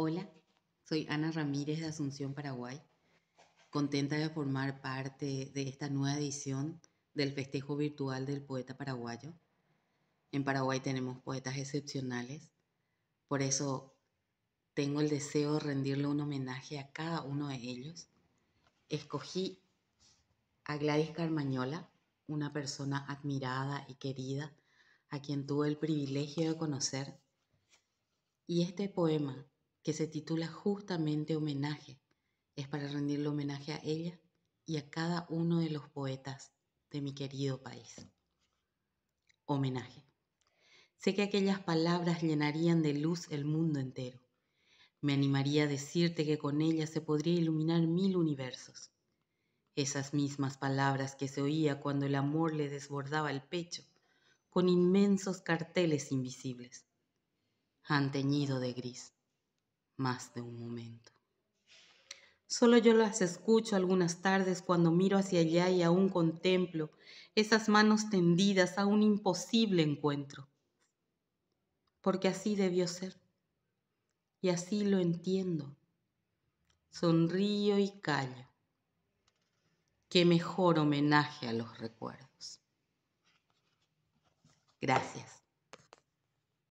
Hola, soy Ana Ramírez de Asunción, Paraguay, contenta de formar parte de esta nueva edición del festejo virtual del poeta paraguayo. En Paraguay tenemos poetas excepcionales, por eso tengo el deseo de rendirle un homenaje a cada uno de ellos. Escogí a Gladys Carmañola, una persona admirada y querida, a quien tuve el privilegio de conocer. Y este poema que se titula justamente Homenaje. Es para rendirle homenaje a ella y a cada uno de los poetas de mi querido país. Homenaje. Sé que aquellas palabras llenarían de luz el mundo entero. Me animaría a decirte que con ellas se podría iluminar mil universos. Esas mismas palabras que se oía cuando el amor le desbordaba el pecho, con inmensos carteles invisibles. Han teñido de gris más de un momento. Solo yo las escucho algunas tardes cuando miro hacia allá y aún contemplo esas manos tendidas a un imposible encuentro. Porque así debió ser. Y así lo entiendo. Sonrío y callo. Qué mejor homenaje a los recuerdos. Gracias.